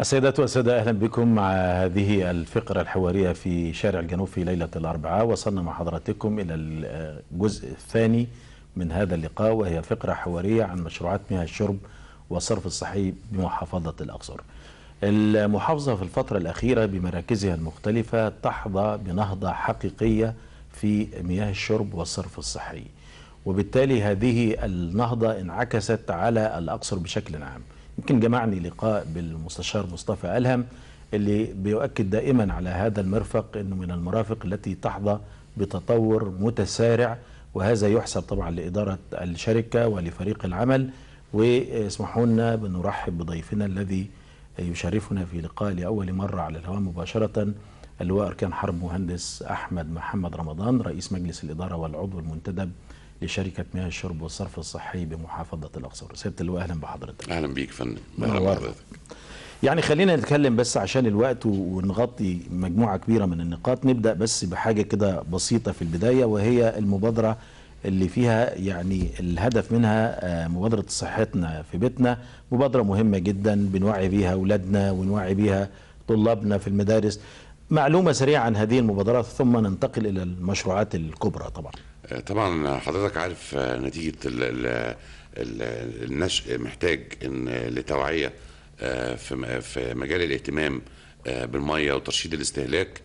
السيدات والسادة أهلا بكم مع هذه الفقرة الحوارية في شارع الجنوب في ليلة الأربعاء وصلنا مع حضراتكم إلى الجزء الثاني من هذا اللقاء وهي فقرة حوارية عن مشروعات مياه الشرب والصرف الصحي بمحافظة الأقصر المحافظة في الفترة الأخيرة بمراكزها المختلفة تحظى بنهضة حقيقية في مياه الشرب والصرف الصحي وبالتالي هذه النهضة انعكست على الأقصر بشكل عام يمكن جمعني لقاء بالمستشار مصطفى ألهم اللي بيؤكد دائما على هذا المرفق أنه من المرافق التي تحظى بتطور متسارع وهذا يحسب طبعا لإدارة الشركة ولفريق العمل واسمحوا لنا بنرحب بضيفنا الذي يشرفنا في لقاء لأول مرة على الهواء مباشرة اللواء أركان حرب مهندس أحمد محمد رمضان رئيس مجلس الإدارة والعضو المنتدب لشركة مياه الشرب والصرف الصحي بمحافظة الأقصر سيادة اللواء أهلا بحضرتك أهلا بيك فندم أهلا بحضرتك يعني خلينا نتكلم بس عشان الوقت ونغطي مجموعة كبيرة من النقاط نبدأ بس بحاجة كده بسيطة في البداية وهي المبادرة اللي فيها يعني الهدف منها آه، مبادرة صحتنا في بيتنا مبادرة مهمة جدا بنوعي بيها أولادنا ونوعي بيها طلابنا في المدارس معلومة سريعة عن هذه المبادرات ثم ننتقل إلى المشروعات الكبرى طبعا آه، طبعا حضرتك عارف آه، نتيجه النشء محتاج ان آه، لتوعيه في في مجال الاهتمام بالميه وترشيد الاستهلاك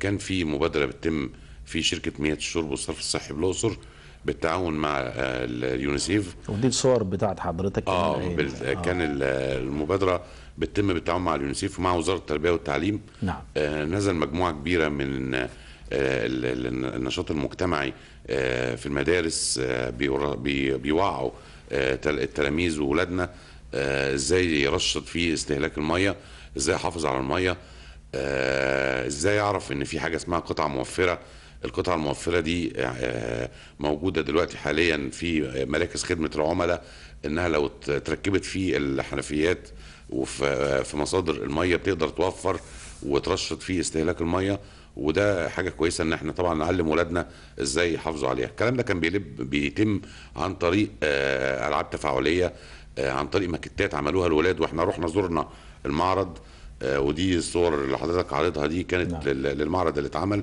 كان في مبادره بتتم في شركه مياه الشرب والصرف الصحي بالاقصر بالتعاون مع اليونيسيف ودي الصور بتاعت حضرتك اه كان آه. المبادره بتتم بالتعاون مع اليونيسيف ومع وزاره التربيه والتعليم نعم نزل مجموعه كبيره من النشاط المجتمعي آه، في المدارس آه، بيوعوا آه، التلاميذ واولادنا ازاي يرشد في استهلاك الميه ازاي يحافظ على الميه ازاي يعرف ان في حاجه اسمها قطعه موفره القطعه الموفره دي موجوده دلوقتي حاليا في مراكز خدمه العملاء انها لو تركبت في الحنفيات وفي مصادر الميه بتقدر توفر وترشد في استهلاك الميه وده حاجه كويسه ان احنا طبعا نعلم ولادنا ازاي يحافظوا عليها الكلام ده كان بيلب بيتم عن طريق آه العاب تفاعليه آه عن طريق ماكتات عملوها الولاد واحنا رحنا زرنا المعرض آه ودي الصور اللي حضرتك عارضها دي كانت نعم. للمعرض اللي اتعمل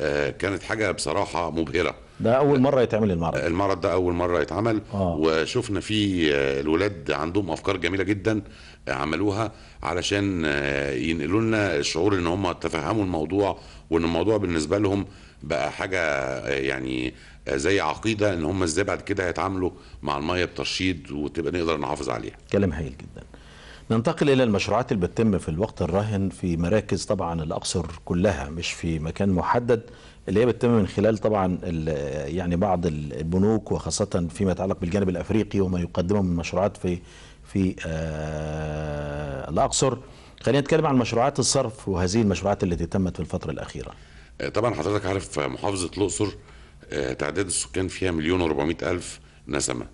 آه، كانت حاجه بصراحه مبهره ده اول مره يتعمل المعرض المعرض ده اول مره يتعمل آه. وشفنا فيه آه، الولاد عندهم افكار جميله جدا آه، عملوها علشان ينقلوا لنا الشعور ان هم تفهموا الموضوع وان الموضوع بالنسبه لهم بقى حاجه يعني زي عقيده ان هم ازاي بعد كده هيتعاملوا مع الميه بترشيد وتبقى نقدر نحافظ عليها. كلام هايل جدا. ننتقل الى المشروعات اللي بتتم في الوقت الراهن في مراكز طبعا الاقصر كلها مش في مكان محدد اللي هي بتتم من خلال طبعا يعني بعض البنوك وخاصه فيما يتعلق بالجانب الافريقي وما يقدمه من مشروعات في في آه، الاقصر. خلينا نتكلم عن مشروعات الصرف وهذه المشروعات التي تمت في الفترة الأخيرة آه، طبعا حضرتك عارف آه، محافظة الأقصر آه، تعداد السكان فيها مليون و ألف نسمة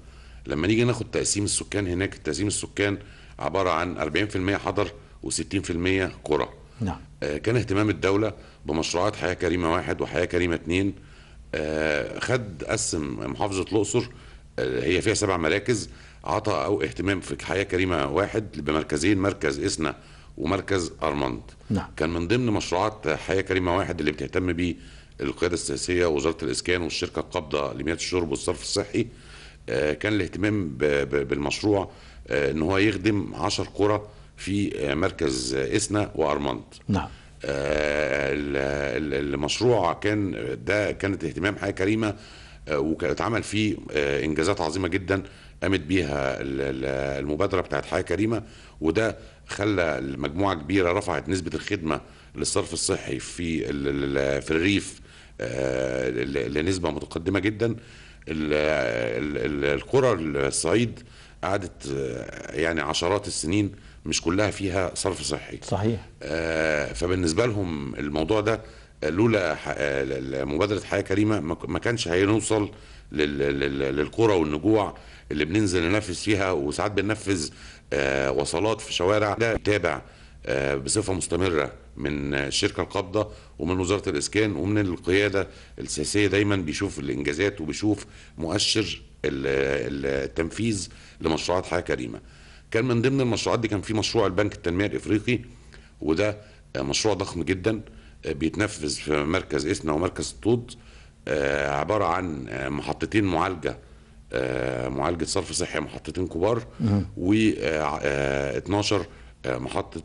لما نيجي ناخد تقسيم السكان هناك تقسيم السكان عبارة عن 40% حضر و60% قرى نعم. كان اهتمام الدولة بمشروعات حياة كريمة واحد وحياة كريمة اتنين خد قسم محافظة الأقصر هي فيها سبع مراكز عطى أو اهتمام في حياة كريمة واحد بمركزين مركز إسنا ومركز ارماند نعم. كان من ضمن مشروعات حياه كريمه واحد اللي بتهتم بيه القياده السياسيه ووزاره الاسكان والشركه القابضه لمياه الشرب والصرف الصحي آه، كان الاهتمام بالمشروع آه، ان هو يخدم 10 قرى في آه، مركز اسنا وارماند نعم المشروع كان ده كانت اهتمام حياه كريمه واتعمل فيه انجازات عظيمه جدا قامت بيها المبادره بتاعت حياه كريمه وده خلى المجموعه كبيره رفعت نسبه الخدمه للصرف الصحي في في الريف آه، لنسبه متقدمه جدا القرى الصعيد قعدت آه، يعني عشرات السنين مش كلها فيها صرف صحي صحيح آه، فبالنسبه لهم الموضوع ده لولا مبادره حياه كريمه ما كانش هينوصل للقرى والنجوع اللي بننزل ننفذ فيها وساعات بننفذ آه، وصلات في شوارع ده بيتابع آه، بصفه مستمره من الشركه القابضه ومن وزاره الاسكان ومن القياده السياسيه دايما بيشوف الانجازات وبيشوف مؤشر التنفيذ لمشروعات حياه كريمه. كان من ضمن المشروعات دي كان في مشروع البنك التنميه الافريقي وده آه، مشروع ضخم جدا بيتنفذ في مركز اسنا ومركز الطود عباره عن محطتين معالجه آه، معالجه صرف صحي محطتين كبار و12 آه، آه، محطه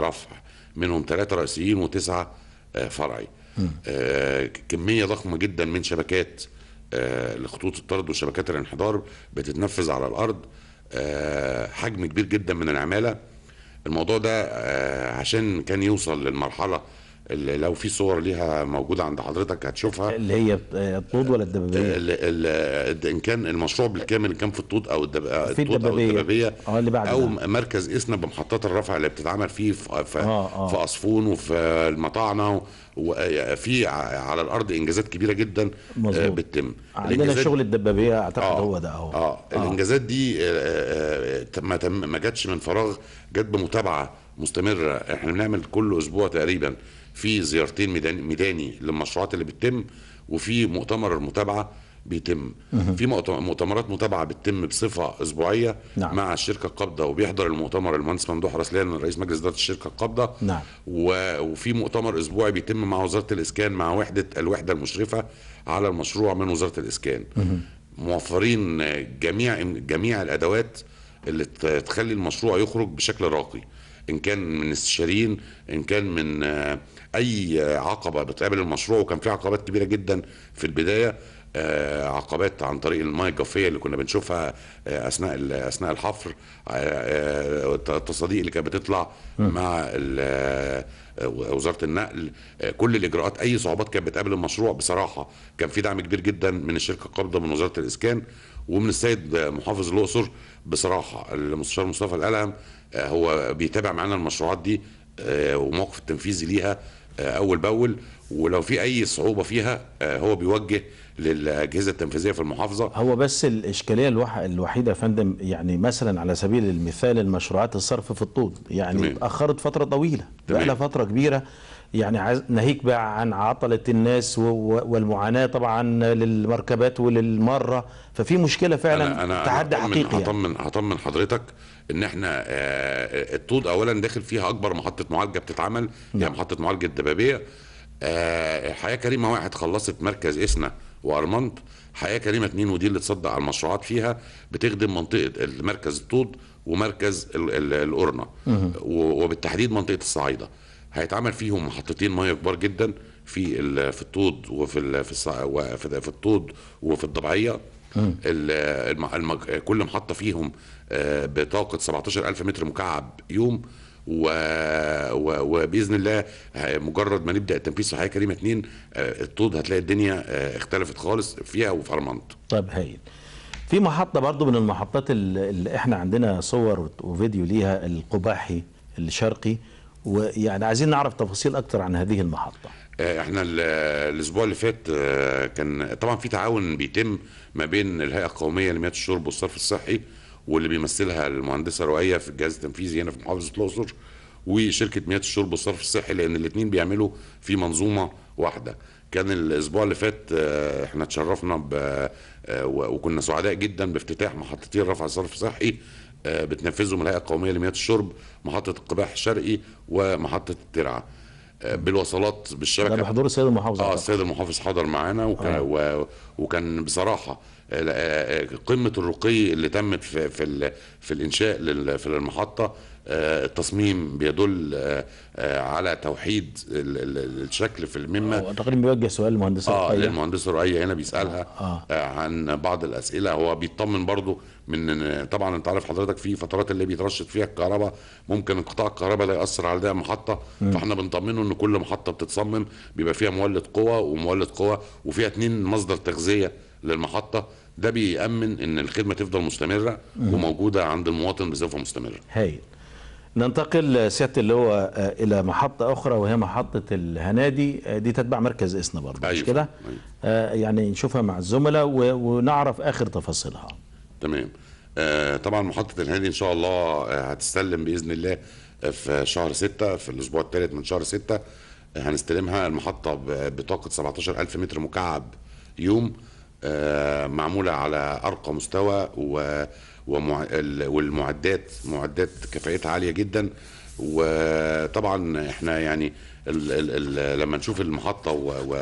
رفع منهم ثلاثه رئيسيين وتسعه فرعي كميه ضخمه جدا من شبكات لخطوط الطرد وشبكات الانحدار بتتنفذ على الارض حجم كبير جدا من العماله الموضوع ده عشان كان يوصل للمرحله اللي لو في صور ليها موجوده عند حضرتك هتشوفها اللي هي الطود ولا الدبابيه؟ ان كان المشروع بالكامل كان في الطود او الدب... في الدبابيه او الدبابيه اه اللي او مركز اسنا بمحطات الرفع اللي بتتعمل فيه في, اصفون آه آه. في اسفون وفي المطاعنه وفي على الارض انجازات كبيره جدا آه، مظبوط. بتتم عندنا شغل الدبابيه اعتقد آه هو ده اهو آه. اه الانجازات دي آه، آه، ما ما جاتش من فراغ جت بمتابعه مستمره احنا بنعمل كل اسبوع تقريبا في زيارتين ميداني للمشروعات اللي بتتم وفي مؤتمر المتابعه بيتم في مؤتمرات متابعه بتتم بصفه اسبوعيه نعم. مع الشركه القابضه وبيحضر المؤتمر المهندس ممدوح رسلان رئيس مجلس اداره الشركه القابضه نعم. وفي مؤتمر اسبوعي بيتم مع وزاره الاسكان مع وحده الوحده المشرفه على المشروع من وزاره الاسكان مه. موفرين جميع جميع الادوات اللي تخلي المشروع يخرج بشكل راقي ان كان من استشاريين ان كان من اي عقبه بتقابل المشروع وكان في عقبات كبيره جدا في البدايه آه عقبات عن طريق المايه الجوفيه اللي كنا بنشوفها آه اثناء اثناء الحفر آه, آه، التصاديق اللي كانت بتطلع م. مع آه، وزاره النقل آه، كل الاجراءات اي صعوبات كانت بتقابل المشروع بصراحه كان في دعم كبير جدا من الشركه القابضه من وزاره الاسكان ومن السيد محافظ الاقصر بصراحه المستشار مصطفى الالم هو بيتابع معانا المشروعات دي وموقف التنفيذي ليها اول باول ولو في اي صعوبه فيها آه، هو بيوجه للاجهزه التنفيذيه في المحافظه هو بس الاشكاليه الوح... الوحيده يا فندم يعني مثلا على سبيل المثال المشروعات الصرف في الطود يعني تمام. اتاخرت فتره طويله بقى فتره كبيره يعني ناهيك بقى عن عطلة الناس والمعاناة طبعا للمركبات وللمرة ففي مشكلة فعلا أنا أنا تحدي أنا حقيقي يعني. هطمن يعني. هطمن حضرتك ان احنا آه، الطود اولا داخل فيها اكبر محطة معالجة بتتعمل هي يعني محطة معالجة الدبابية آه، حياة كريمة واحد خلصت مركز اسنا وارمنت حياة كريمة اتنين ودي اللي تصدق على المشروعات فيها بتخدم منطقة مركز الطود ومركز القرنة وبالتحديد منطقة الصعيدة هيتعمل فيهم محطتين ميه كبار جدا في في الطود وفي في في الطود وفي الضبعيه كل محطه فيهم آه، بطاقه 17000 متر مكعب يوم و... و... وباذن الله مجرد ما نبدا التنفيذ في حياه كريمه اثنين آه، الطود هتلاقي الدنيا آه، اختلفت خالص فيها وفي ارمنت. طيب هايل. في محطه برضو من المحطات اللي احنا عندنا صور وفيديو ليها القباحي الشرقي ويعني عايزين نعرف تفاصيل اكتر عن هذه المحطه آه، احنا الاسبوع اللي فات آه، كان طبعا في تعاون بيتم ما بين الهيئه القوميه لمياه الشرب والصرف الصحي واللي بيمثلها المهندسه رؤيه في الجهاز التنفيذي هنا في محافظه الاقصر وشركه مياه الشرب والصرف الصحي لان الاثنين بيعملوا في منظومه واحده كان الاسبوع اللي فات آه، احنا اتشرفنا وكنا سعداء جدا بافتتاح محطتين رفع صرف صحي آه، بتنفذهم الهيئه القوميه لمياه الشرب محطه القباح الشرقي ومحطه الترعه آه، بالوصلات بالشبكه ده بحضور السيد المحافظ اه السيد المحافظ حضر معانا وكان, آه. وكان بصراحه آه، آه، قمه الرقي اللي تمت في في, في الانشاء في المحطه آه، التصميم بيدل على توحيد الشكل في المهمه تقريبا بيوجه سؤال للمهندس اه للمهندس الرؤية هنا بيسالها آه. عن بعض الاسئله هو بيطمن برضو من طبعا انت عارف حضرتك في فترات اللي بيترشد فيها الكهرباء ممكن انقطاع الكهرباء ده ياثر على ده محطه فاحنا بنطمنه ان كل محطه بتتصمم بيبقى فيها مولد قوه ومولد قوه وفيها اتنين مصدر تغذيه للمحطه ده بيأمن ان الخدمه تفضل مستمره وموجوده عند المواطن بصفه مستمره هايل ننتقل سياده اللواء آه، الى محطه اخرى وهي محطه الهنادي آه، دي تتبع مركز اسنا برضه أيوة. مش كده أيوة. آه، يعني نشوفها مع الزملاء ونعرف اخر تفاصيلها تمام طبعا محطه الهنادي ان شاء الله هتستلم باذن الله في شهر 6 في الاسبوع الثالث من شهر 6 هنستلمها المحطه بطاقه 17000 متر مكعب يوم آه، معموله على ارقى مستوى و والمعدات معدات كفاءتها عاليه جدا وطبعا احنا يعني الـ الـ الـ لما نشوف المحطه و و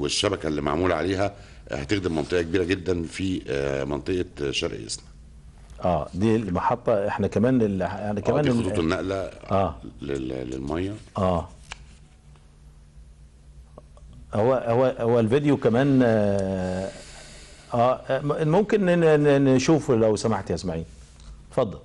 والشبكه اللي معموله عليها هتخدم منطقه كبيره جدا في آه، منطقه شرق اسنا اه دي المحطه احنا كمان يعني كمان آه دي خطوط النقله آه. للميه اه هو هو هو الفيديو كمان اه, آه، ممكن نشوفه لو سمحت يا اسماعيل اتفضل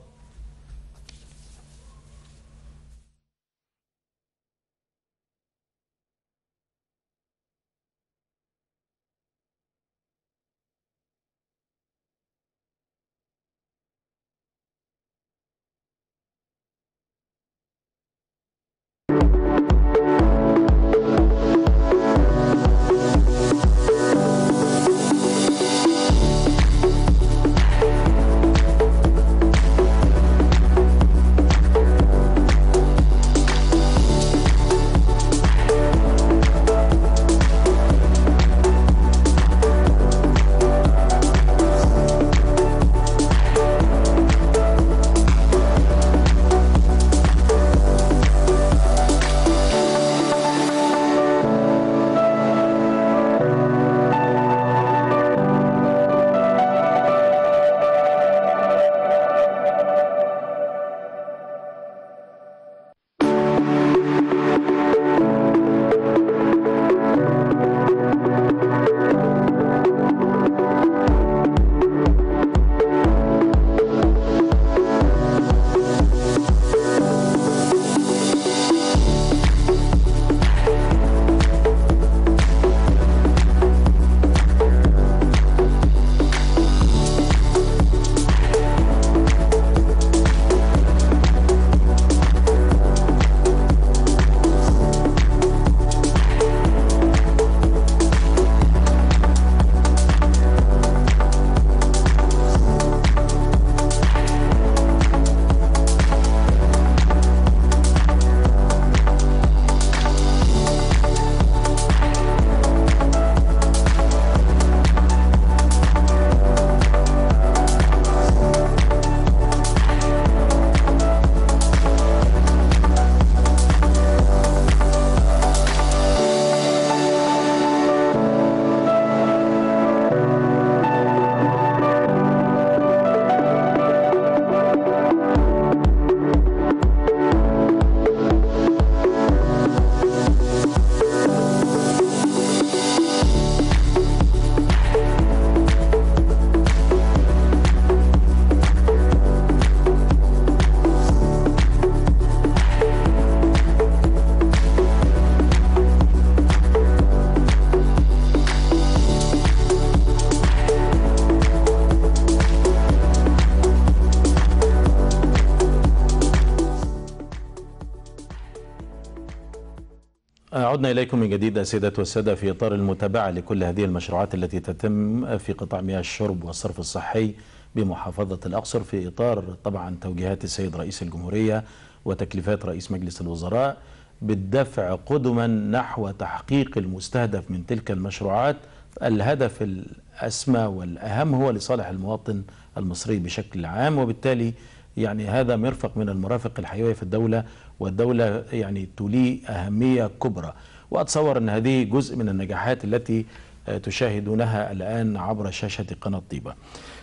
من جديد السيدات والسادة في إطار المتابعة لكل هذه المشروعات التي تتم في قطاع مياه الشرب والصرف الصحي بمحافظة الأقصر في إطار طبعا توجيهات السيد رئيس الجمهورية وتكليفات رئيس مجلس الوزراء بالدفع قدما نحو تحقيق المستهدف من تلك المشروعات الهدف الأسمى والأهم هو لصالح المواطن المصري بشكل عام وبالتالي يعني هذا مرفق من المرافق الحيوية في الدولة والدولة يعني تلي أهمية كبرى وأتصور أن هذه جزء من النجاحات التي آه، تشاهدونها الآن عبر شاشة قناة طيبة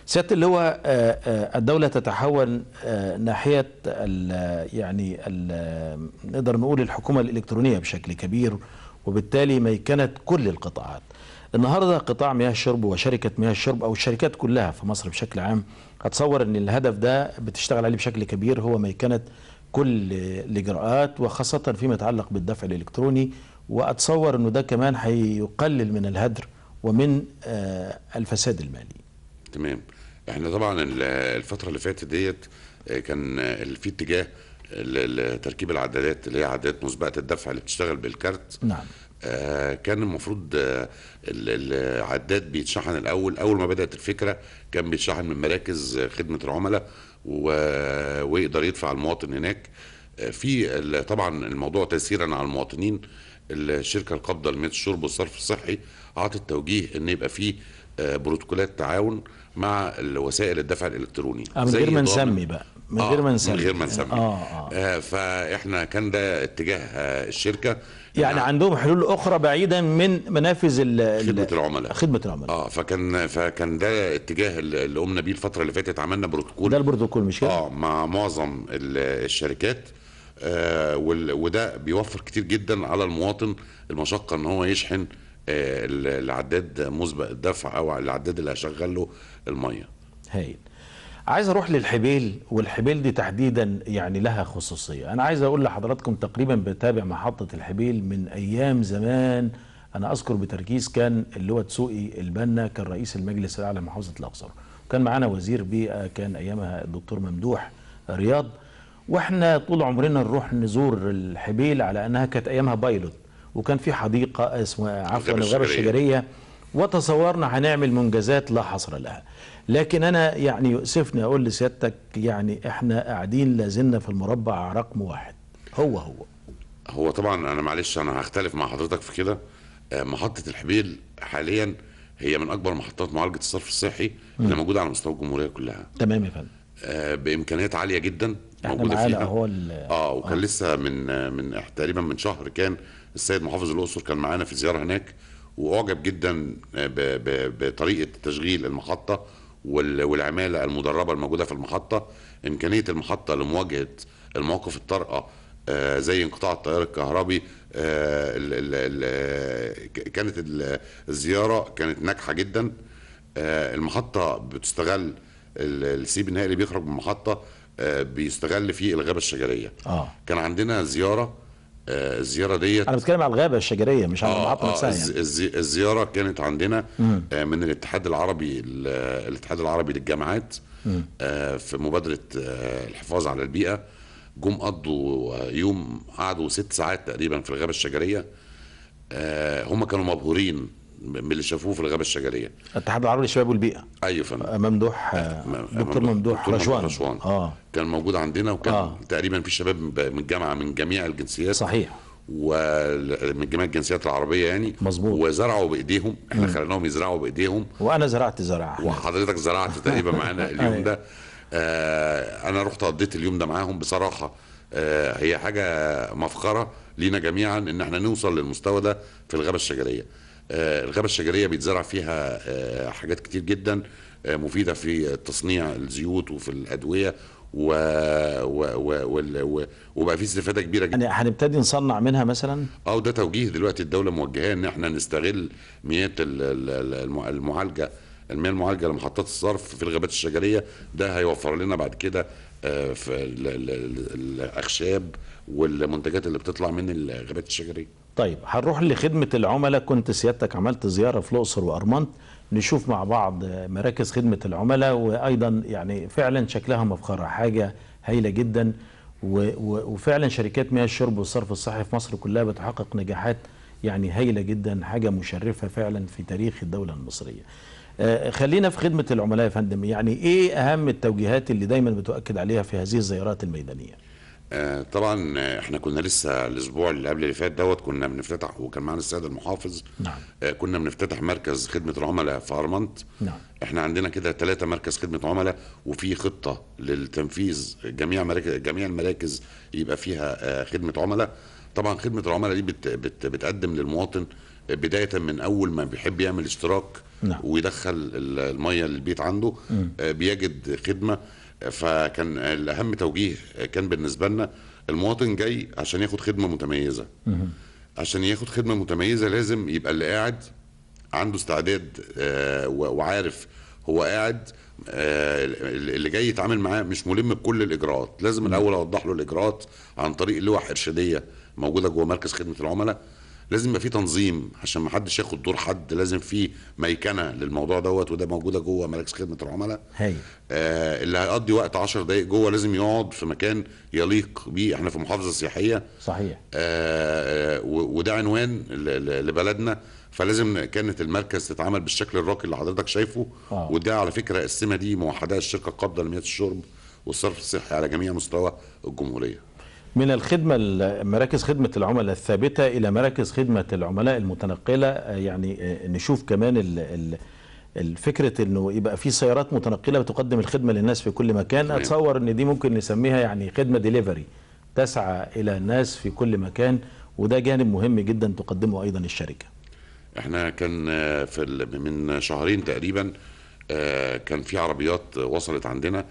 سيادة اللي هو آه، آه، الدولة تتحول ناحية يعني نقدر نقول الحكومة الإلكترونية بشكل كبير وبالتالي ميكنة كل القطاعات النهاردة قطاع مياه الشرب وشركة مياه الشرب أو الشركات كلها في مصر بشكل عام أتصور أن الهدف ده بتشتغل عليه بشكل كبير هو ميكنة كل الإجراءات وخاصة فيما يتعلق بالدفع الإلكتروني واتصور انه ده كمان هيقلل من الهدر ومن آه، الفساد المالي تمام احنا طبعا الفتره اللي فاتت ديت آه، كان آه، في اتجاه لتركيب العدادات اللي هي عدادات مسبقه الدفع اللي بتشتغل بالكارت نعم كان المفروض العداد بيتشحن الاول اول ما بدات الفكره كان بيتشحن من مراكز خدمه العملاء ويقدر يدفع المواطن هناك في طبعا الموضوع تاثيرا على المواطنين الشركه القابضه لمياه الشرب والصرف الصحي اعطت توجيه ان يبقى فيه آه، بروتوكولات تعاون مع وسائل الدفع الالكتروني آه، من آه، غير ما نسمي بقى من غير ما نسمي من غير ما نسمي آه, آه. فاحنا كان ده اتجاه الشركه يعني نعم. عندهم حلول اخرى بعيدا من منافذ خدمه العملاء خدمه العملاء اه فكان فكان ده اتجاه اللي قمنا بيه الفتره اللي فاتت عملنا بروتوكول ده البروتوكول مش كده اه مع معظم الشركات آه، وده بيوفر كتير جدا على المواطن المشقه ان هو يشحن آه، العداد مسبق الدفع او العداد اللي هشغل له الميه هايل عايز اروح للحبيل والحبيل دي تحديدا يعني لها خصوصيه انا عايز اقول لحضراتكم تقريبا بتابع محطه الحبيل من ايام زمان انا اذكر بتركيز كان اللواء تسوقي البنا كان رئيس المجلس الاعلى لمحافظه الاقصر وكان معانا وزير بيئه كان ايامها الدكتور ممدوح رياض واحنا طول عمرنا نروح نزور الحبيل على انها كانت ايامها بايلوت وكان في حديقه اسمها عفوا الغابه الشجريه وتصورنا هنعمل منجزات لا حصر لها لكن انا يعني يؤسفني اقول لسيادتك يعني احنا قاعدين لازلنا في المربع رقم واحد هو هو هو طبعا انا معلش انا هختلف مع حضرتك في كده آه، محطه الحبيل حاليا هي من اكبر محطات معالجه الصرف الصحي اللي موجوده على مستوى الجمهوريه كلها تمام يا فندم آه، بامكانيات عاليه جدا احنا معانا اهو اه وكان آه. لسه من من تقريبا من شهر كان السيد محافظ الاقصر كان معانا في زياره هناك واعجب جدا بطريقه تشغيل المحطه والعماله المدربه الموجوده في المحطه امكانيه المحطه لمواجهه المواقف الطارئه آه، زي انقطاع التيار الكهربي آه، كانت الزياره كانت ناجحه جدا آه، المحطه بتستغل السيب النهائي اللي بيخرج من المحطه آه، بيستغل فيه الغابه الشجريه آه. كان عندنا زياره آه، الزياره ديت انا بتكلم على الغابه الشجريه مش على آه، المحطه آه نفسها يعني الزياره كانت عندنا مم. من الاتحاد العربي الاتحاد العربي للجامعات آه في مبادره آه الحفاظ على البيئه جم قضوا يوم قعدوا ست ساعات تقريبا في الغابه الشجريه آه هم كانوا مبهورين من اللي شافوه في الغابه الشجريه الاتحاد العربي للشباب والبيئه ايوه فندم ممدوح دكتور ممدوح رشوان رشوان اه كان موجود عندنا وكان آه. تقريبا في شباب من الجامعه من جميع الجنسيات صحيح ومن جميع الجنسيات العربيه يعني مظبوط وزرعوا بايديهم احنا خليناهم يزرعوا بايديهم وانا زرعت زراعه وحضرتك زرعت تقريبا معانا اليوم أيوة. ده آه انا رحت قضيت اليوم ده معاهم بصراحه آه هي حاجه مفخره لينا جميعا ان احنا نوصل للمستوى ده في الغابه الشجريه آه، الغابه الشجريه بيتزرع فيها آه، حاجات كتير جدا آه، مفيده في تصنيع الزيوت وفي الادويه و... و... و... و... وبقى في استفاده كبيره جدا يعني هنبتدي نصنع منها مثلا اه ده توجيه دلوقتي الدوله موجهاه ان احنا نستغل مياه المعالجه المياه المعالجه لمحطات الصرف في الغابات الشجريه ده هيوفر لنا بعد كده في الاخشاب والمنتجات اللي بتطلع من الغابات الشجريه طيب هنروح لخدمة العملاء كنت سيادتك عملت زيارة في الأقصر وأرمنت نشوف مع بعض مراكز خدمة العملاء وأيضا يعني فعلا شكلها مفخرة حاجة هايلة جدا وفعلا شركات مياه الشرب والصرف الصحي في مصر كلها بتحقق نجاحات يعني هايلة جدا حاجة مشرفة فعلا في تاريخ الدولة المصرية آه، خلينا في خدمة العملاء يا فندم يعني إيه أهم التوجيهات اللي دايما بتؤكد عليها في هذه الزيارات الميدانية آه طبعا آه، احنا كنا لسه الاسبوع اللي قبل اللي فات دوت كنا بنفتتح وكان معانا السيد المحافظ نعم. آه كنا بنفتتح مركز خدمه العملاء في ارمنت نعم. احنا عندنا كده ثلاثه مركز خدمه عملاء وفي خطه للتنفيذ جميع مراكز جميع المراكز يبقى فيها آه خدمه عملاء طبعا خدمه العملاء دي بت بت بتقدم للمواطن آه، بدايه من اول ما بيحب يعمل اشتراك نعم. ويدخل الميه للبيت عنده م. آه، بيجد خدمه فكان الاهم توجيه كان بالنسبه لنا المواطن جاي عشان ياخد خدمه متميزه عشان ياخد خدمه متميزه لازم يبقى اللي قاعد عنده استعداد آه، وعارف هو قاعد آه، اللي جاي يتعامل معاه مش ملم بكل الاجراءات لازم الاول اوضح له الاجراءات عن طريق لوح ارشاديه موجوده جوه مركز خدمه العملاء لازم يبقى في تنظيم عشان ما حدش ياخد دور حد لازم في ميكنه للموضوع دوت وده موجوده جوه مراكز خدمه العملاء آه اللي هيقضي وقت 10 دقائق جوه لازم يقعد في مكان يليق بيه احنا في محافظه سياحيه صحيح آه, آه، وده عنوان لبلدنا فلازم كانت المركز تتعامل بالشكل الراقي اللي حضرتك شايفه آه. وده على فكره السمه دي موحدها الشركه القابضه لمياه الشرب والصرف الصحي على جميع مستوى الجمهوريه من الخدمة مراكز خدمة العملاء الثابتة إلى مراكز خدمة العملاء المتنقلة آه، يعني آه، نشوف كمان ال ال الفكرة انه يبقى في سيارات متنقلة بتقدم الخدمة للناس في كل مكان اتصور ان دي ممكن نسميها يعني خدمة ديليفري تسعى الى الناس في كل مكان وده جانب مهم جدا تقدمه ايضا الشركة احنا كان آه، في من شهرين تقريبا كان في عربيات وصلت عندنا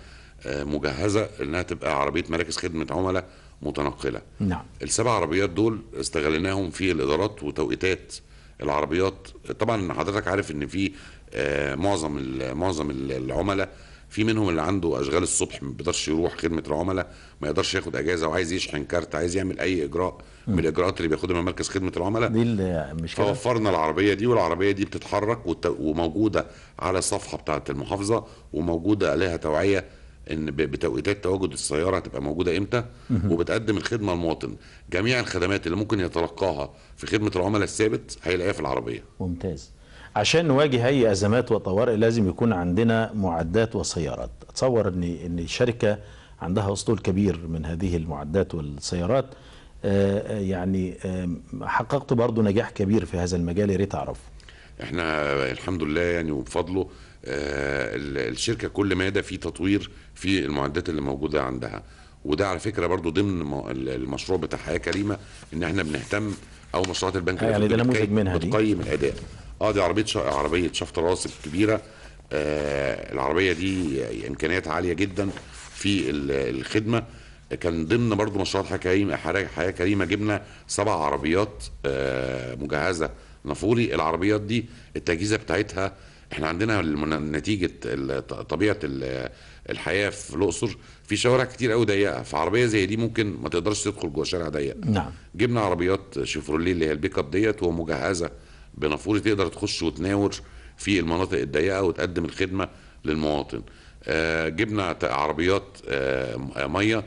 مجهزة انها تبقى عربية مراكز خدمة عملاء متنقله نعم السبع عربيات دول استغليناهم في الادارات وتوقيتات العربيات طبعا حضرتك عارف ان في آه، معظم معظم العملاء في منهم اللي عنده اشغال الصبح ما بيقدرش يروح خدمه العملاء ما يقدرش ياخد اجازه وعايز يشحن كارت عايز يعمل اي اجراء من الاجراءات اللي بياخدها من مركز خدمه العملاء دي المشكله فوفرنا العربيه دي والعربيه دي بتتحرك وموجوده على الصفحه بتاعه المحافظه وموجوده عليها توعيه ان بتوقيتات تواجد السياره هتبقى موجوده امتى وبتقدم الخدمه للمواطن جميع الخدمات اللي ممكن يتلقاها في خدمه العملاء الثابت هيلاقيها في العربيه ممتاز عشان نواجه اي ازمات وطوارئ لازم يكون عندنا معدات وسيارات اتصور ان ان الشركه عندها اسطول كبير من هذه المعدات والسيارات آه، آه، يعني آه، حققت برضو نجاح كبير في هذا المجال يا ريت اعرفه احنا الحمد لله يعني وبفضله آه، الشركه كل مادة في تطوير في المعدات اللي موجوده عندها وده على فكره برضو ضمن المشروع بتاع حياه كريمه ان احنا بنهتم او مشروعات البنك يعني ده نموذج منها دي بتقيم الاداء اه دي عربيه شا... عربيه شفط راس الكبيره آه العربيه دي امكانيات عاليه جدا في الخدمه كان ضمن برضو مشروعات حياه كريمه حياه كريمه جبنا سبع عربيات آه مجهزه نافوري العربيات دي التجهيزه بتاعتها احنا عندنا نتيجه طبيعه الحياه في الاقصر في شوارع كتير قوي ضيقه فعربيه زي دي ممكن ما تقدرش تدخل جوه شارع ضيق نعم جبنا عربيات شيفروليه اللي هي البيك اب ديت ومجهزه بنافوره تقدر تخش وتناور في المناطق الضيقه وتقدم الخدمه للمواطن آه، جبنا عربيات آه، ميه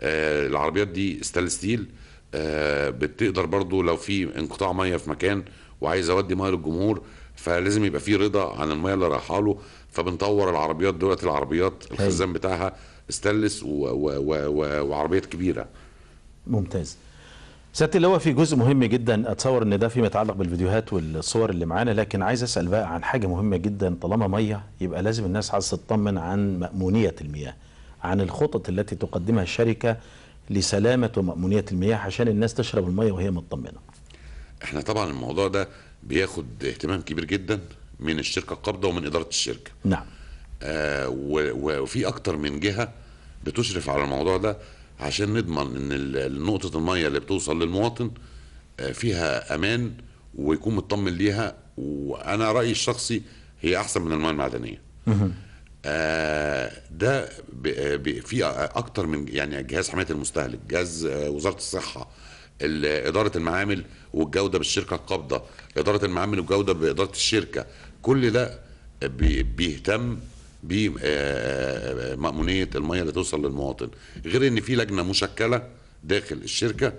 آه، العربيات دي ستيل بتقدر برضو لو في انقطاع ميه في مكان وعايز اودي ميه للجمهور فلازم يبقى في رضا عن الميه اللي رايحه له فبنطور العربيات دلوقتي العربيات الخزان بتاعها استانلس وعربيات كبيره ممتاز سيادة اللي هو في جزء مهم جدا اتصور ان ده فيما يتعلق بالفيديوهات والصور اللي معانا لكن عايز اسال بقى عن حاجه مهمه جدا طالما ميه يبقى لازم الناس عايزه تطمن عن مامونيه المياه عن الخطط التي تقدمها الشركه لسلامه ومامونيه المياه عشان الناس تشرب الميه وهي مطمنه. احنا طبعا الموضوع ده بياخد اهتمام كبير جدا من الشركه القابضه ومن اداره الشركه نعم آه وفي اكتر من جهه بتشرف على الموضوع ده عشان نضمن ان نقطه الميه اللي بتوصل للمواطن آه فيها امان ويكون مطمن ليها وانا رايي الشخصي هي احسن من الميه المعدنيه آه ده آه، في اكتر من يعني جهاز حمايه المستهلك جهاز آه، وزاره الصحه اداره المعامل والجوده بالشركه القابضه اداره المعامل والجوده باداره الشركه كل ده بيهتم بمأمونية آه، آه، المية اللي توصل للمواطن غير ان في لجنة مشكلة داخل الشركة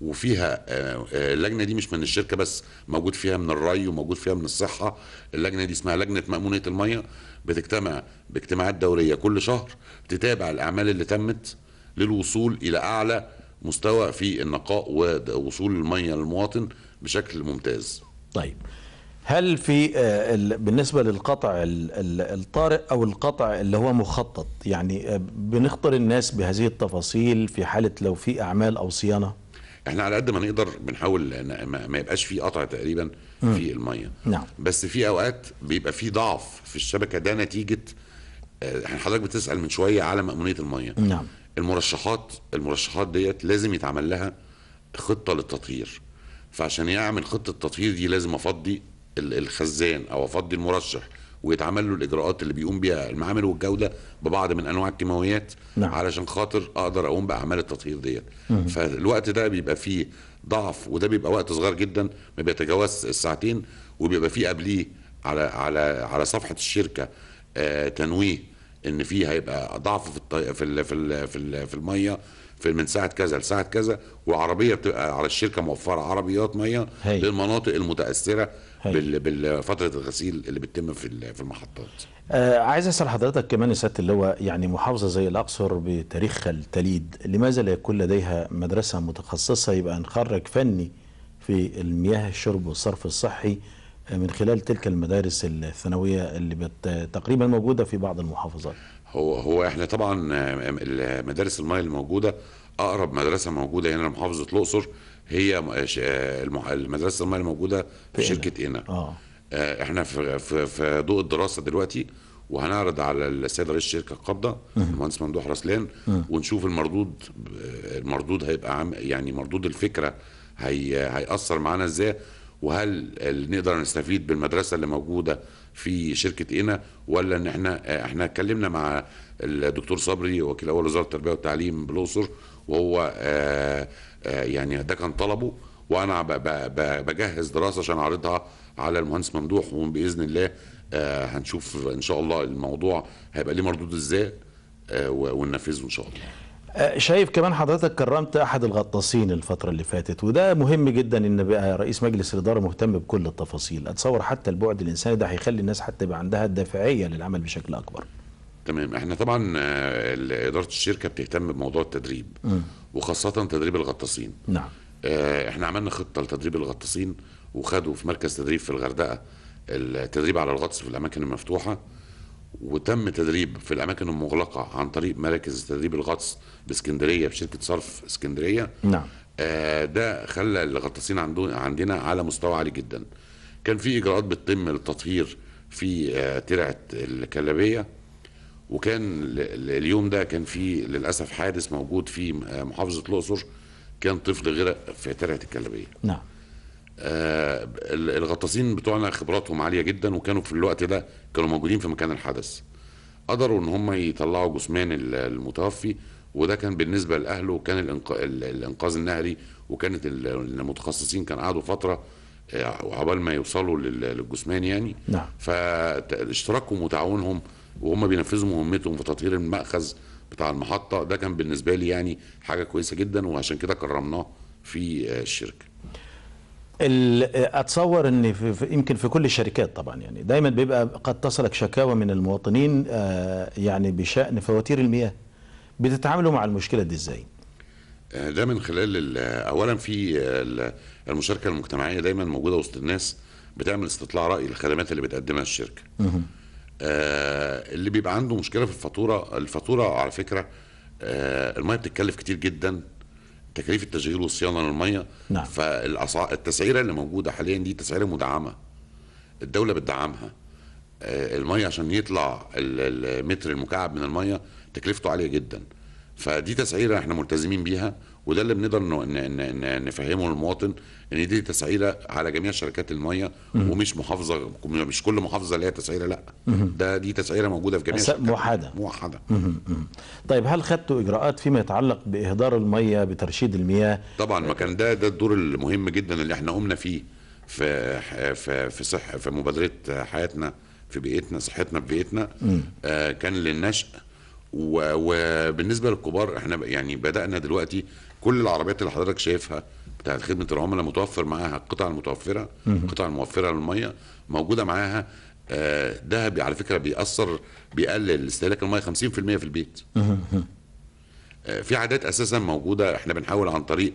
وفيها آه، اللجنة دي مش من الشركة بس موجود فيها من الري وموجود فيها من الصحة اللجنة دي اسمها لجنة مأمونية المية بتجتمع باجتماعات دورية كل شهر تتابع الأعمال اللي تمت للوصول إلى أعلى مستوى في النقاء ووصول الميه للمواطن بشكل ممتاز طيب هل في آه، بالنسبه للقطع الطارئ او القطع اللي هو مخطط يعني آه، بنخطر الناس بهذه التفاصيل في حاله لو في اعمال او صيانه احنا على قد ما نقدر بنحاول ما يبقاش في قطع تقريبا في الميه نعم. بس في اوقات بيبقى في ضعف في الشبكه ده نتيجه آه، حضرتك بتسال من شويه على مامونيه الميه نعم المرشحات المرشحات ديت لازم يتعمل لها خطه للتطهير فعشان يعمل خطه التطهير دي لازم افضي الخزان او افضي المرشح ويتعمل له الاجراءات اللي بيقوم بيها المعامل والجوده ببعض من انواع الكيماويات نعم. علشان خاطر اقدر اقوم باعمال التطهير ديت فالوقت ده بيبقى فيه ضعف وده بيبقى وقت صغير جدا ما بيتجاوز الساعتين وبيبقى فيه قبليه على على على صفحه الشركه آه تنويه ان في هيبقى ضعف في الطي... في ال... في ال... في, ال... في الميه في من ساعه كذا لساعه كذا وعربيه بتبقى على الشركه موفره عربيات ميه هي. للمناطق المتاثره بال... بالفتره الغسيل اللي بتتم في في المحطات. آه عايز اسال حضرتك كمان يا سياده اللواء يعني محافظه زي الاقصر بتاريخها التليد لماذا لا يكون لديها مدرسه متخصصه يبقى نخرج فني في المياه الشرب والصرف الصحي من خلال تلك المدارس الثانوية اللي تقريبا موجودة في بعض المحافظات هو هو احنا طبعا آه، مدارس المية الموجودة أقرب مدرسة موجودة هنا لمحافظة الأقصر هي آه، آه، المدرسة المية الموجودة في, فينا. شركة إنا آه. احنا في, في, في ضوء الدراسة دلوقتي وهنعرض على السيد رئيس الشركه القابضه المهندس ممدوح رسلان ونشوف المردود المردود هيبقى عام يعني مردود الفكره هي هيأثر معانا ازاي وهل نقدر نستفيد بالمدرسه اللي موجوده في شركه انا ولا ان احنا احنا اتكلمنا مع الدكتور صبري وكيل اول وزاره التربيه والتعليم بالاقصر وهو آآ آه، آآ آه، يعني ده كان طلبه وانا بجهز دراسه عشان اعرضها على المهندس ممدوح وباذن الله آه، هنشوف ان شاء الله الموضوع هيبقى ليه مردود ازاي وننفذه ان شاء الله أه، شايف كمان حضرتك كرمت احد الغطاسين الفتره اللي فاتت وده مهم جدا ان بقى رئيس مجلس الاداره مهتم بكل التفاصيل اتصور حتى البعد الانساني ده هيخلي الناس حتى يبقى عندها الدافعيه للعمل بشكل اكبر تمام احنا طبعا آه، اداره الشركه بتهتم بموضوع التدريب وخاصه تدريب الغطاسين نعم آه، احنا عملنا خطه لتدريب الغطاسين وخدوا في مركز تدريب في الغردقه التدريب على الغطس في الاماكن المفتوحه وتم تدريب في الاماكن المغلقه عن طريق مراكز تدريب الغطس باسكندريه بشركه صرف اسكندريه نعم آه ده خلى الغطاسين عندنا على مستوى عالي جدا كان في اجراءات بتتم للتطهير في آه ترعه الكلابيه وكان اليوم ده كان في للاسف حادث موجود في آه، محافظه الاقصر كان طفل غرق في ترعه الكلابيه نعم آه الغطاسين بتوعنا خبراتهم عاليه جدا وكانوا في الوقت ده كانوا موجودين في مكان الحدث قدروا ان هم يطلعوا جثمان المتوفي وده كان بالنسبه لاهله كان الانقاذ النهري وكانت المتخصصين كان قعدوا فتره وعبال آه، ما يوصلوا للجثمان يعني نعم فاشتراكهم وتعاونهم وهم بينفذوا مهمتهم في تطهير المأخذ بتاع المحطه ده كان بالنسبه لي يعني حاجه كويسه جدا وعشان كده كرمناه في آه، الشركه اتصور ان في يمكن في كل الشركات طبعا يعني دايما بيبقى قد تصلك شكاوى من المواطنين آه، يعني بشان فواتير المياه بتتعاملوا مع المشكله دي ازاي؟ آه، ده من خلال اولا في المشاركه المجتمعيه دايما موجوده وسط الناس بتعمل استطلاع راي للخدمات اللي بتقدمها الشركه. آه، اللي بيبقى عنده مشكله في الفاتوره الفاتوره على فكره المايه بتتكلف كتير جدا تكاليف التشغيل والصيانه للميه نعم فالتسعيره اللي موجوده حاليا دي تسعيره مدعمه الدوله بتدعمها آه، الميه عشان يطلع المتر المكعب من الميه تكلفته عاليه جدا فدي تسعيره احنا ملتزمين بيها وده اللي بنقدر نفهمه للمواطن ان دي تسعيره على جميع شركات الميه ومش محافظه مش كل محافظه ليها تسعيره لا ده دي تسعيره موجوده في جميع الشركات موحده موحده طيب هل خدتوا اجراءات فيما يتعلق باهدار الميه بترشيد المياه طبعا ما كان ده ده الدور المهم جدا اللي احنا قمنا فيه في في في صح في مبادره حياتنا في بيئتنا صحتنا في بيئتنا آه كان للنشأ وبالنسبه للكبار احنا يعني بدانا دلوقتي كل العربيات اللي حضرتك شايفها بتاعت خدمه العملاء متوفر معاها القطع المتوفره القطع الموفره للميه موجوده معاها ده آه، على فكره بيأثر بيقلل استهلاك الميه 50% في البيت آه، في عادات اساسا موجوده احنا بنحاول عن طريق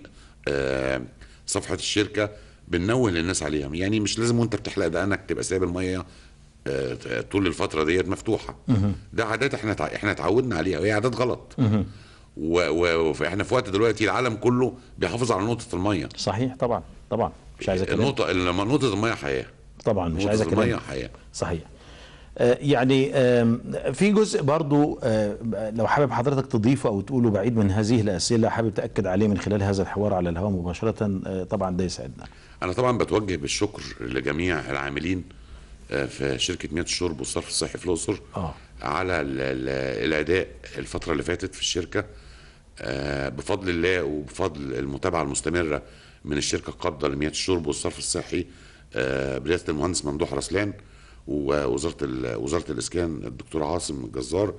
آه، صفحه الشركه بننوه للناس عليها يعني مش لازم وانت بتحلق دقنك تبقى سايب الميه طول الفتره ديت مفتوحه ده عادات احنا احنا اتعودنا عليها وهي عادات غلط واحنا في وقت دلوقتي العالم كله بيحافظ على نقطه الميه صحيح طبعا طبعا مش عايز اتكلم النقطه لما نقطه الميه حياه طبعا مش عايز اتكلم الميه حياه صحيح آه، يعني في جزء برضو آه، لو حابب حضرتك تضيفه او تقوله بعيد من هذه الاسئله حابب تاكد عليه من خلال هذا الحوار على الهواء مباشره آه، طبعا ده يسعدنا. انا طبعا بتوجه بالشكر لجميع العاملين في شركه مياه الشرب والصرف الصحي في الاقصر على الاداء الفتره اللي فاتت في الشركه آه، بفضل الله وبفضل المتابعه المستمره من الشركه القابضه لمياه الشرب والصرف الصحي آه، برئاسه المهندس ممدوح رسلان ووزاره وزاره الاسكان الدكتور عاصم الجزار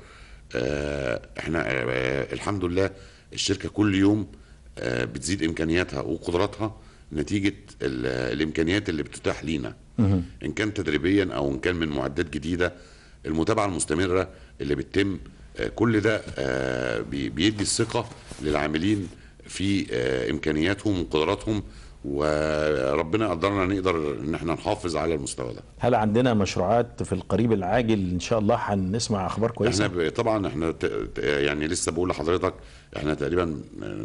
آه، احنا الحمد لله الشركه كل يوم بتزيد امكانياتها وقدراتها نتيجه الامكانيات اللي بتتاح لينا ان كان تدريبيا او ان كان من معدات جديده المتابعه المستمره اللي بتتم كل ده آه، بيدي الثقه للعاملين في آه، امكانياتهم وقدراتهم وربنا قدرنا نقدر ان احنا نحافظ على المستوى ده هل عندنا مشروعات في القريب العاجل ان شاء الله هنسمع اخبار كويسه احنا طبعا احنا يعني لسه بقول لحضرتك احنا تقريبا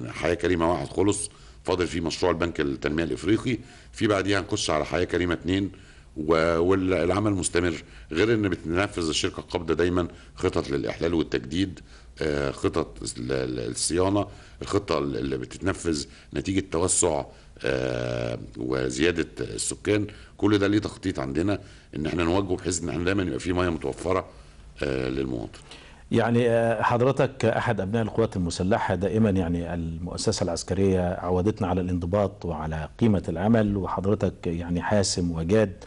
حياه كريمه واحد خلص فاضل في مشروع البنك التنميه الافريقي في بعديها هنخش على حياه كريمه اثنين والعمل مستمر غير ان بتنفذ الشركه القابضه دايما خطط للاحلال والتجديد آه، خطط الصيانه الخطه اللي بتتنفذ نتيجه توسع آه، وزياده السكان كل ده ليه تخطيط عندنا ان احنا نوجه بحيث ان احنا دايما يبقى في ميه متوفره آه، للمواطن يعني حضرتك احد ابناء القوات المسلحه دائما يعني المؤسسه العسكريه عودتنا على الانضباط وعلى قيمه العمل وحضرتك يعني حاسم وجاد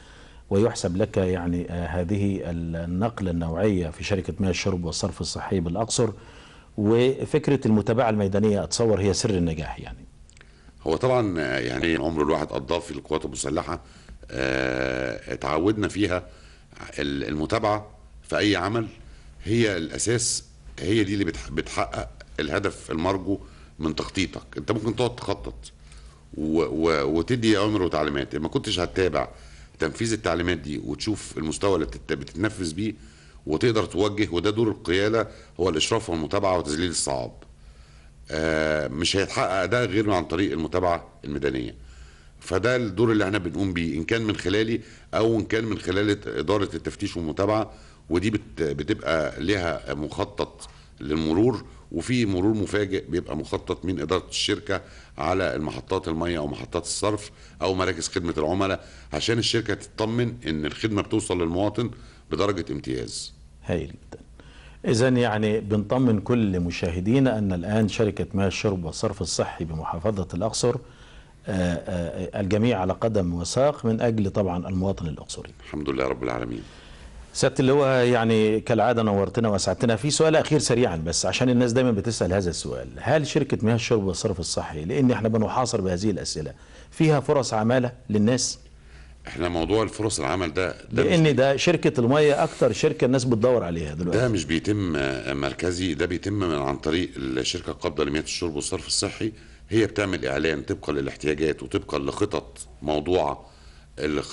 ويحسب لك يعني آه، هذه النقلة النوعية في شركة مياه الشرب والصرف الصحي بالأقصر وفكرة المتابعة الميدانية أتصور هي سر النجاح يعني هو طبعا آه، يعني عمر الواحد قضاه في القوات المسلحة آه، تعودنا فيها المتابعة في أي عمل هي الأساس هي دي اللي بتحقق الهدف المرجو من تخطيطك انت ممكن تقعد تخطط و... و... وتدي اوامر وتعليمات ما كنتش هتتابع تنفيذ التعليمات دي وتشوف المستوى اللي بتتنفذ بيه وتقدر توجه وده دور القياده هو الاشراف والمتابعه وتذليل الصعاب. آه مش هيتحقق ده غير عن طريق المتابعه الميدانيه. فده الدور اللي احنا بنقوم بيه ان كان من خلالي او ان كان من خلال اداره التفتيش والمتابعه ودي بتبقى لها مخطط للمرور وفي مرور مفاجئ بيبقى مخطط من اداره الشركه على المحطات الميه او محطات الصرف او مراكز خدمه العملاء عشان الشركه تطمن ان الخدمه بتوصل للمواطن بدرجه امتياز. هايل جدا. إذا يعني بنطمن كل مشاهدينا أن الآن شركة ماء الشرب والصرف الصحي بمحافظة الأقصر آه، آه، آه، الجميع على قدم وساق من أجل طبعا المواطن الأقصري الحمد لله رب العالمين سيادة اللي هو يعني كالعادة نورتنا وأسعدتنا في سؤال أخير سريعا بس عشان الناس دايما بتسأل هذا السؤال هل شركة مياه الشرب والصرف الصحي لأن احنا بنحاصر بهذه الأسئلة فيها فرص عمالة للناس؟ احنا موضوع الفرص العمل ده, ده لان ده شركه الميه اكتر شركه الناس بتدور عليها دلوقتي ده مش بيتم مركزي ده بيتم من عن طريق الشركه القابضه لمياه الشرب والصرف الصحي هي بتعمل اعلان طبقا للاحتياجات وطبقا لخطط موضوعه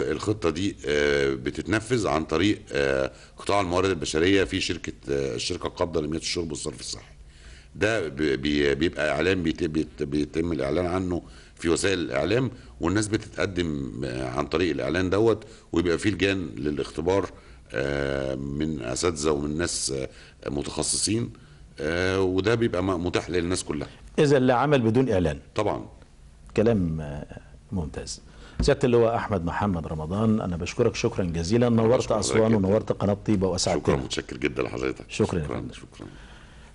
الخطه دي آه، بتتنفذ عن طريق آه، قطاع الموارد البشريه في شركه آه، الشركه القابضه لمياه الشرب والصرف الصحي ده بيبقى اعلان بيتم الاعلان عنه في وسائل الاعلام والناس بتتقدم عن طريق الاعلان دوت ويبقى في لجان للاختبار من اساتذه ومن ناس متخصصين وده بيبقى متاح للناس كلها اذا اللي عمل بدون اعلان طبعا كلام ممتاز سيادة اللواء أحمد محمد رمضان أنا بشكرك شكرا جزيلا نورت أسوان ونورت قناة طيبة وأسعدتنا شكرا متشكر جدا لحضرتك شكرا شكرا, شكرا. شكرا.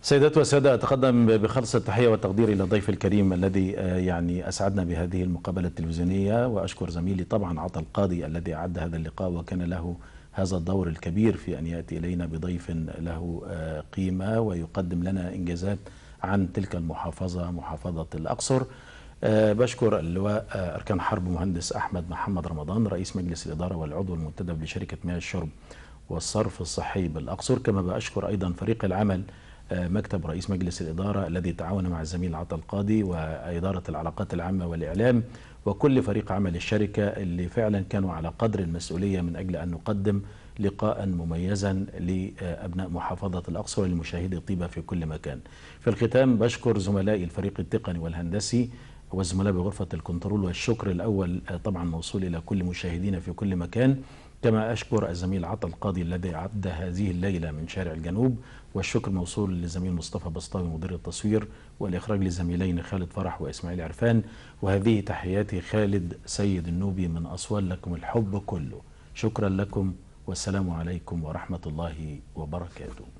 سيدات وسادة أتقدم بخلص التحية والتقدير إلى ضيف الكريم الذي آه، يعني أسعدنا بهذه المقابلة التلفزيونية وأشكر زميلي طبعا عطا القاضي الذي أعد هذا اللقاء وكان له هذا الدور الكبير في أن يأتي إلينا بضيف له آه، قيمة ويقدم لنا إنجازات عن تلك المحافظة محافظة الأقصر آه، بشكر اللواء آه، أركان حرب مهندس أحمد محمد رمضان رئيس مجلس الإدارة والعضو المنتدب لشركة مياه الشرب والصرف الصحي بالأقصر كما بأشكر أيضا فريق العمل آه، مكتب رئيس مجلس الإدارة الذي تعاون مع الزميل عطا القاضي وإدارة العلاقات العامة والإعلام وكل فريق عمل الشركة اللي فعلا كانوا على قدر المسؤولية من أجل أن نقدم لقاء مميزا لأبناء محافظة الأقصر للمشاهدة الطيبة في كل مكان في الختام بشكر زملائي الفريق التقني والهندسي والزملاء بغرفة الكنترول والشكر الأول آه، طبعا موصول إلى كل مشاهدينا في كل مكان كما أشكر الزميل عطا القاضي الذي عد هذه الليلة من شارع الجنوب والشكر موصول للزميل مصطفى بسطاوي مدير التصوير والإخراج لزميلين خالد فرح وإسماعيل عرفان وهذه تحياتي خالد سيد النوبي من أسوان لكم الحب كله شكرا لكم والسلام عليكم ورحمة الله وبركاته